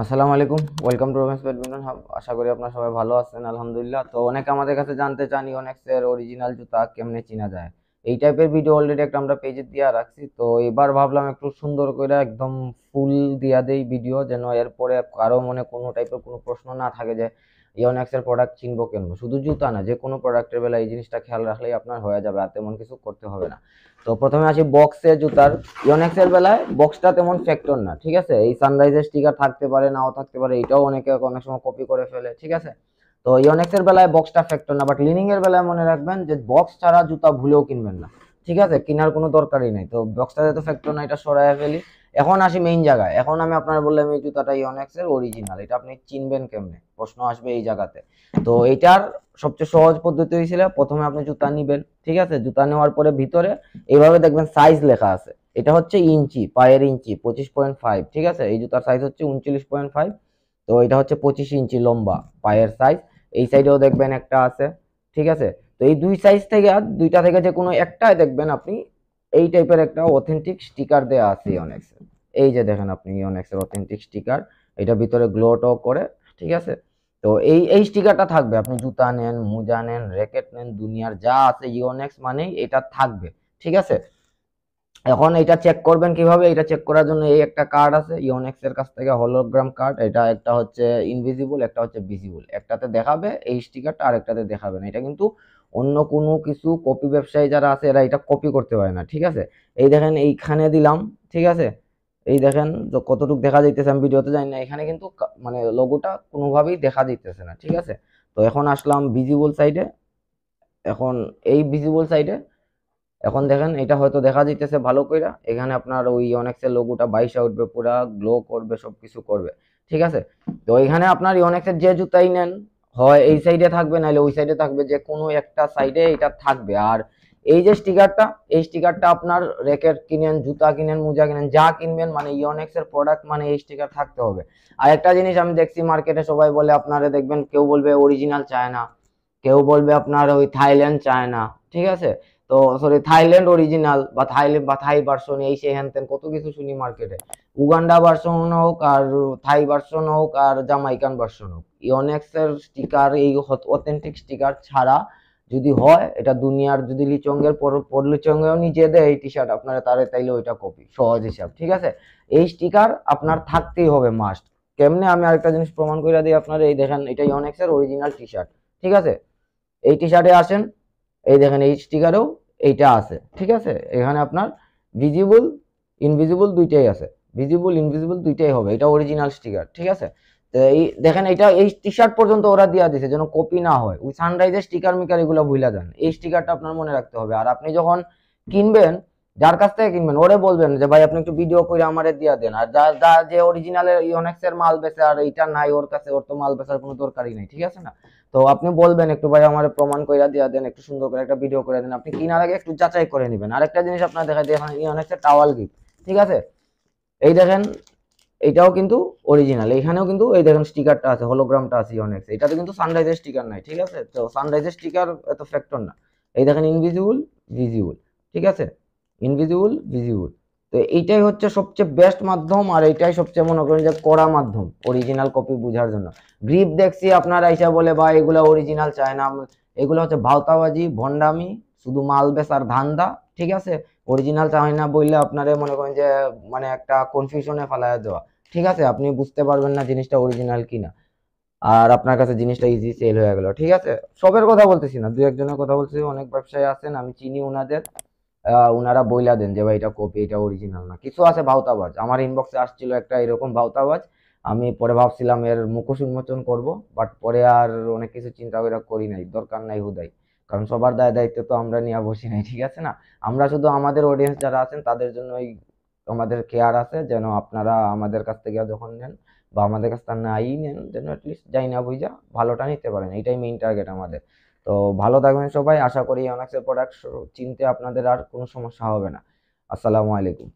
আসসালামু আলাইকুম welcome to Romen's badminton hub আশা করি আপনারা সবাই ভালো আছেন আলহামদুলিল্লাহ তো অনেকে আমাদের কাছে জানতে চান ইউনেক্সের অরিজিনাল জুতা কেমনে চেনা যায় এই টাইপের ভিডিও অলরেডি একটা আমরা পেজে দিয়া রাখছি তো এবার ভাবলাম একটু সুন্দর করে একদম ফুল দিয়া দেই ভিডিও যেন এরপরে কারো মনে কোনো টাইপের কোনো প্রশ্ন না থাকে যে ইয়নেক্সের প্রোডাক্ট চিনব কেন শুধু জুতা না যে কোনো প্রোডাক্টের বেলা এই জিনিসটা খেয়াল রাখলেই আপনার হয়ে যাবে আর তেমন কিছু করতে হবে না তো প্রথমে আসি বক্সে জুতার ইয়নেক্সের বেলায় বক্সটা তেমন ফ্যাক্টর না ঠিক আছে এই সানরাইজের স্টিকার থাকতে পারে নাও থাকতে পারে এটাও অনেকে অনেক সময় কপি করে ফেলে ঠিক আছে তো ইয়নেক্সের বেলায় বক্সটা ফ্যাক্টর না বাট লিনিং এর বেলায় মনে রাখবেন যে বক্স ছাড়া জুতা ভুলেও কিনবেন না ঠিক আছে কেনার কোনো দরকারই নাই তো বক্সটা যেহেতু ফ্যাক্টর না এটা সরাই ফেলি এখন আসি মেইন জায়গায় এখন আমি আপনার বললাম এই জুতাটা ইয়নেক্স এর অরিজিনাল এটা আপনি চিনবেন কেমনে প্রশ্ন আসবে এই জায়গাতে তো এটার সবচেয়ে সহজ পদ্ধতি হয়েছিল প্রথমে আপনি জুতা নিবেন ঠিক আছে জুতা নেওয়ার পরে ভিতরে এইভাবে দেখবেন সাইজ লেখা আছে এটা হচ্ছে ইঞ্চি পায়ের ইঞ্চি পঁচিশ পয়েন্ট ফাইভ ঠিক আছে এই জুতার সাইজ হচ্ছে উনচল্লিশ পয়েন্ট ফাইভ তো এটা হচ্ছে পঁচিশ ইঞ্চি লম্বা পায়ের সাইজ এই সাইডেও দেখবেন একটা আছে ঠিক আছে তো এই দুই সাইজ থেকে আর দুইটা থেকে যে কোনো একটাই দেখবেন আপনি এই টাইপের একটা অথেন্টিক স্টিকার দেওয়া আছে ইয়নেক্সের এই যে দেখেন আপনি ইয়নেক্সের অথেন্টিক স্টিকার এটা ভিতরে গ্লোটো করে ঠিক আছে তো এই এই স্টিকারটা থাকবে আপনি জুতা নেন মোজা নেন র্যাকেট নেন দুনিয়ার যা আছে ইওনেক্স মানেই এটা থাকবে ঠিক আছে এখন এটা চেক করবেন কিভাবে এটা চেক করার জন্য এই একটা কার্ড আছে ইউনেক্স এর কাছ থেকে হলোগ্রাম কার্ড এটা একটা হচ্ছে ইনভিজিবল একটা হচ্ছে ভিজিবল একটাতে দেখাবে এই স্টিকারটা আর একটাতে দেখাবে না এটা কিন্তু অন্য কোনো কিছু কপি ব্যবসায়ী যারা আছে এরা এটা কপি করতে পারে না ঠিক আছে এই দেখেন এইখানে দিলাম ঠিক আছে এই দেখেন কতটুকু দেখা যাইতেছে আমি ভিডিওতে জানি না এখানে কিন্তু মানে লোগোটা কোনোভাবেই দেখা যাইতেছে না ঠিক আছে তো এখন আসলাম ভিজিবল সাইডে এখন এই ভিজিবল সাইডে এখন দেখেন এটা হয়তো দেখা যাইতেছে ভালো কইরা এখানে আপনার ওই অনেক্সের লোগোটা বাইশে উঠবে পুরা গ্লো করবে সব কিছু করবে ঠিক আছে তো এখানে আপনার ইউনেক্সের যে জুতাই নেন হয় এই সাইডে থাকবে নাহলে ওই সাইডে থাকবে যে কোনো একটা সাইডে এটা থাকবে আর এই যে স্টিকারটা এই স্টিকারটা আপনার র্যাকেট কিনেন জুতা কিনেন মোজা কিনেন যা কিনবেন মানে ইউনেক্স এর প্রোডাক্ট মানে এই স্টিকার থাকতে হবে আর একটা জিনিস আমি দেখছি মার্কেটে সবাই বলে আপনারা দেখবেন কেউ বলবে অরিজিনাল চায় না কেউ বলবে আপনার ওই থাইল্যান্ড চায় না ঠিক আছে তো সরি থাইল্যান্ড অরিজিনাল বা থাইল্যান্ড বা থাই ভার্সন এই সে হ্যান তেন কত কিছু শুনি মার্কেটে উগান্ডা ভার্সন হোক আর থাই ভার্সন হোক আর জামাইকান ভার্সন হোক ইয়নেক্সের স্টিকার এই অথেন্টিক স্টিকার ছাড়া যদি হয় এটা দুনিয়ার যদি লিচঙ্গের পর লিচঙ্গেও নিজে দেয় এই টি শার্ট আপনারা তারে তাইলে ওইটা কপি সহজ হিসাব ঠিক আছে এই স্টিকার আপনার থাকতেই হবে মাস্ট কেমনে আমি আরেকটা জিনিস প্রমাণ করে দিই আপনারা এই দেখেন এটা ইয়নেক্সের অরিজিনাল টি শার্ট ঠিক আছে এই টি শার্টে আসেন এই দেখেন এই স্টিকারেও এইটা আছে ঠিক আছে এখানে আপনার ভিজিবল ইনভিজিবল দুইটাই আছে ভিজিবল ইনভিজিবল দুইটাই হবে এটা অরিজিনাল স্টিকার ঠিক আছে এই দেখেন এটা এই টি শার্ট পর্যন্ত ওরা দিয়ে দিছে যেন কপি না হয় ওই সানরাইজের স্টিকার মিকার এগুলো ভুলে যান এই স্টিকারটা আপনার মনে রাখতে হবে আর আপনি যখন কিনবেন যার কাছ থেকে কিনবেন ওরে বলবেন যে ভাই আপনি একটু ভিডিও করে আমারে দিয়া দেন আর যা যা যে অরিজিনালের ইউনেক্সের মাল বেচে আর এইটা নাই ওর কাছে ওর তো মাল বেচার কোনো দরকারই নাই ঠিক আছে না তো আপনি বলবেন একটু ভাই আমার প্রমাণ কইরা দিয়া দেন একটু সুন্দর করে একটা ভিডিও করে দেন আপনি কিনার আগে একটু যাচাই করে নেবেন আরেকটা জিনিস আপনার দেখা যায় এখানে ইউনেক্সের টাওয়াল গিফট ঠিক আছে এই দেখেন এইটাও কিন্তু অরিজিনাল এখানেও কিন্তু এই দেখেন স্টিকারটা আছে হলোগ্রামটা আছে ইউনেক্স এটাতে কিন্তু সানরাইজের স্টিকার নাই ঠিক আছে তো সানরাইজের স্টিকার এত ফ্যাক্টর না এই দেখেন ইনভিজিবল ভিজিবল ঠিক আছে ইনভিজিবল ভিজিবল তো এইটাই হচ্ছে সবচেয়ে বেস্ট মাধ্যম আর এইটাই সবচেয়ে মনে করেন যে কড়া মাধ্যম অরিজিনাল কপি বোঝার জন্য গ্রিপ দেখছি আপনারা এসে বলে বা এগুলো অরিজিনাল চায় না এগুলো হচ্ছে ভাওতাবাজি ভন্ডামি শুধু মাল আর ধান্দা ঠিক আছে অরিজিনাল চায় না বললে আপনারা মনে করেন যে মানে একটা কনফিউশনে ফেলায় দেওয়া ঠিক আছে আপনি বুঝতে পারবেন না জিনিসটা অরিজিনাল কিনা আর আপনার কাছে জিনিসটা ইজি সেল হয়ে গেল ঠিক আছে সবের কথা বলতেছি না দু একজনের কথা বলতেছি অনেক ব্যবসায়ী আছেন আমি চিনি ওনাদের ওনারা বইলা দেন যে ভাই এটা কপি এটা অরিজিনাল না কিছু আছে ভাওতাবাজ আমার ইনবক্সে আসছিল একটা এরকম ভাওতাবাজ আমি পরে ভাবছিলাম এর মুখোশ উন্মোচন করব বাট পরে আর অনেক কিছু চিন্তা করে করি নাই দরকার নাই হুদাই কারণ সবার দায় দায়িত্ব তো আমরা নিয়ে বসি নাই ঠিক আছে না আমরা শুধু আমাদের অডিয়েন্স যারা আছেন তাদের জন্য ওই আমাদের কেয়ার আছে যেন আপনারা আমাদের কাছ থেকে যখন নেন বা আমাদের কাছ থেকে নাই নেন যেন অ্যাটলিস্ট যাই না বুঝা ভালোটা নিতে পারেন এটাই মেইন টার্গেট আমাদের তো ভালো থাকবেন সবাই আশা করি অনেক্সের প্রোডাক্ট চিনতে আপনাদের আর কোনো সমস্যা হবে না আসসালামু আলাইকুম